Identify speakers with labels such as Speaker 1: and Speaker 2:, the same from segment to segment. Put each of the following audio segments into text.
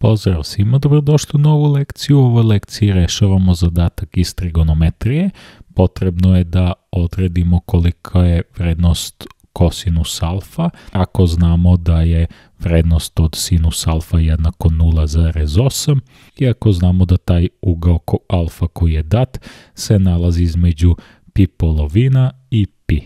Speaker 1: Pozdrav svima, dobrodošli u novu lekciju. U ovoj lekciji rešavamo zadatak iz trigonometrije. Potrebno je da odredimo kolika je vrednost kosinus alfa. Ako znamo da je vrednost od sinus alfa jednako 0,8 i ako znamo da taj ugao alfa koji je dat se nalazi između pi polovina i pi.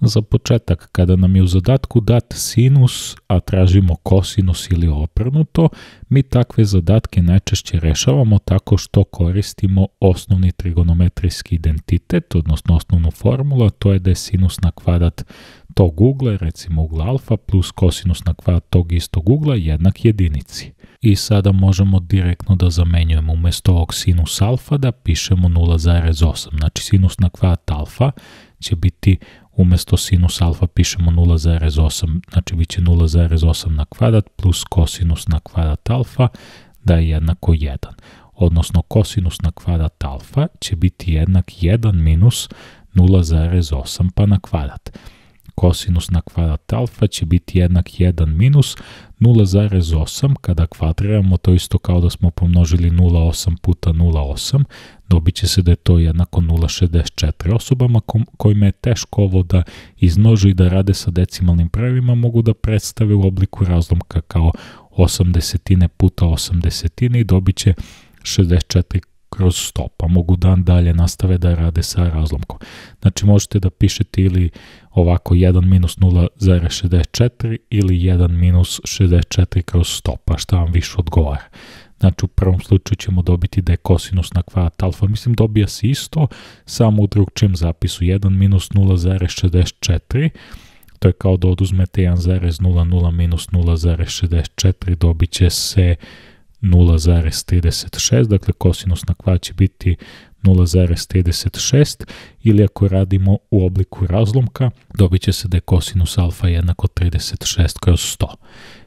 Speaker 1: Za početak, kada nam je u zadatku dat sinus, a tražimo kosinus ili obrnuto, mi takve zadatke najčešće rešavamo tako što koristimo osnovni trigonometrijski identitet, odnosno osnovnu formulu, to je da je sinus na kvadrat tog ugla, recimo ugla alfa, plus kosinus na kvadrat tog istog ugla jednak jedinici. I sada možemo direktno da zamenjujemo umjesto ovog sinus alfa da pišemo 0,8. Znači sinus na kvadrat alfa će biti umjesto sinus alfa pišemo 0,8, znači bit će 0,8 na kvadrat plus kosinus na kvadrat alfa da je jednako 1. Odnosno kosinus na kvadrat alfa će biti jednak 1 minus 0,8 pa na kvadrat kosinus na kvadrat alfa će biti jednak 1 minus 0,8 kada kvadriramo to isto kao da smo pomnožili 0,8 puta 0,8 dobit će se da je to jednako 0,64 osobama kojima je teško ovo da iznožu i da rade sa decimalnim pravima mogu da predstave u obliku razlomka kao 80 puta 80 i dobit će 64 kroz stop, mogu dan dalje nastave da rade sa razlomkom. Znači možete da pišete ili ovako 1 minus 0,64 ili 1 minus 64 kroz stop, a šta vam više odgovara. Znači u prvom slučaju ćemo dobiti da je kosinus na kvadrat alfa. Mislim dobija se isto, samo u drugčijem zapisu 1 minus 0,64 to je kao da oduzmete 1,00 minus 0,64, dobit će se 0,36, dakle kosinus na će biti 0,36 ili ako radimo u obliku razlomka dobit će se da je kosinus alfa jednako 36 kroz 100.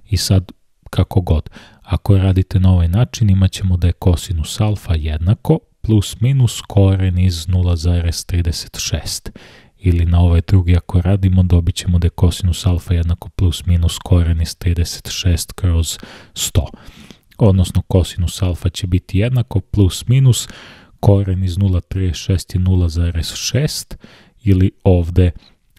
Speaker 1: I sad kako god, ako radite na ovaj način imat ćemo da je kosinus alfa jednako plus minus koren iz 0,36 ili na ovaj drugi ako radimo dobit ćemo da je kosinus alfa jednako plus minus koren iz 36 kroz 100 odnosno kosinus alfa će biti jednako plus minus koren iz 0,36 i 0,6 ili ovdje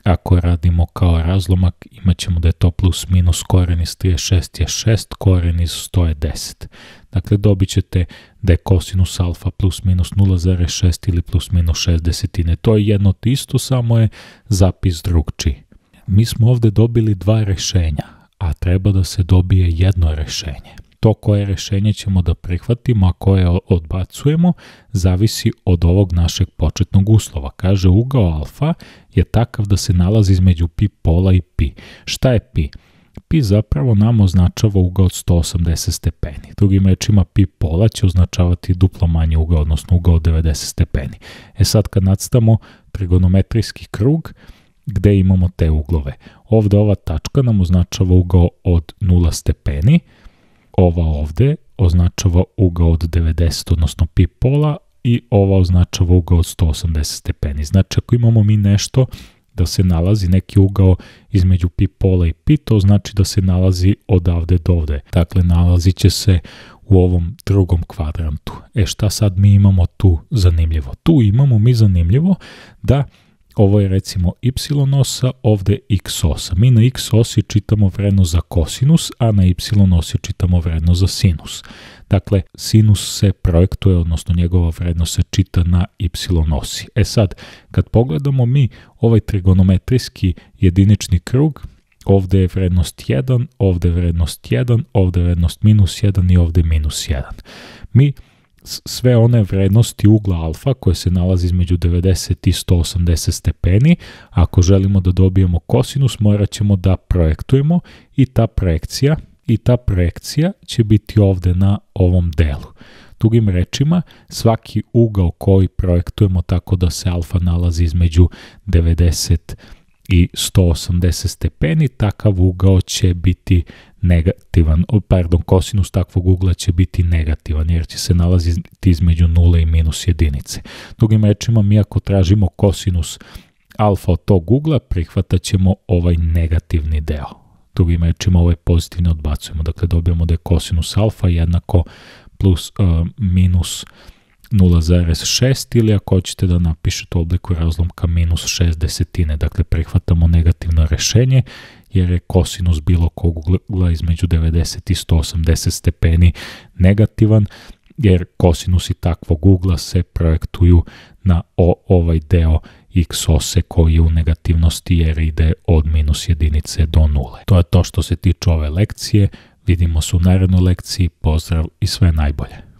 Speaker 1: ako radimo kao razlomak imat ćemo da je to plus minus koren iz 36 je 6, koren iz 100 je 10. Dakle, dobit ćete da je kosinus alfa plus minus 0,6 ili plus minus 6 desetine. To je jedno isto, samo je zapis drugčiji. Mi smo ovdje dobili dva rešenja, a treba da se dobije jedno rešenje to koje rješenje ćemo da prihvatimo, a koje odbacujemo, zavisi od ovog našeg početnog uslova. Kaže, ugao alfa je takav da se nalazi između pi pola i pi. Šta je pi? Pi zapravo nam označava ugao od 180 stepeni. Drugim rečima, pi pola će označavati duplo manje ugao, odnosno ugao od 90 stepeni. E sad kad nacitamo trigonometrijski krug, gdje imamo te uglove. Ovdje ova tačka nam označava ugao od 0 stepeni, ova ovde označava ugao od 90, odnosno pi pola, i ova označava ugao od 180 stepeni. Znači, ako imamo mi nešto da se nalazi neki ugao između pi pola i pi, to znači da se nalazi odavde do ovde. Dakle, nalazi će se u ovom drugom kvadrantu. E šta sad mi imamo tu zanimljivo? Tu imamo mi zanimljivo da ovo je recimo y osa, ovdje x osa. Mi na x osi čitamo vrednost za kosinus, a na y osi čitamo vrednost za sinus. Dakle, sinus se projektuje, odnosno njegova vrednost se čita na y osi. E sad, kad pogledamo mi ovaj trigonometrijski jedinični krug, ovdje je vrednost 1, ovdje je vrednost 1, ovdje je vrednost minus 1 i ovdje minus 1. Mi sve one vrednosti ugla alfa koje se nalazi između 90 i 180 stepeni, ako želimo da dobijemo kosinus, morat ćemo da projektujemo i ta projekcija i ta projekcija će biti ovdje na ovom delu. Drugim rečima, svaki ugao koji projektujemo tako da se alfa nalazi između 90 i 180 stepeni, takav ugao će biti negativan, pardon, kosinus takvog ugla će biti negativan jer će se nalaziti između nule i minus jedinice. Drugim rečima, mi ako tražimo kosinus alfa od tog ugla, prihvatat ćemo ovaj negativni deo. Drugim rečima, ovaj pozitivni odbacujemo, dakle dobijemo da je kosinus alfa jednako plus e, minus 0,6 ili ako hoćete da napišete u obliku razlomka minus 6 desetine. Dakle, prihvatamo negativno rješenje, jer je kosinus bilo kog ugla između 90 i 180 stepeni negativan jer kosinusi takvog ugla se projektuju na ovaj deo x ose koji je u negativnosti jer ide od minus jedinice do nule. To je to što se tiče ove lekcije. Vidimo se u narednoj lekciji. Pozdrav i sve najbolje.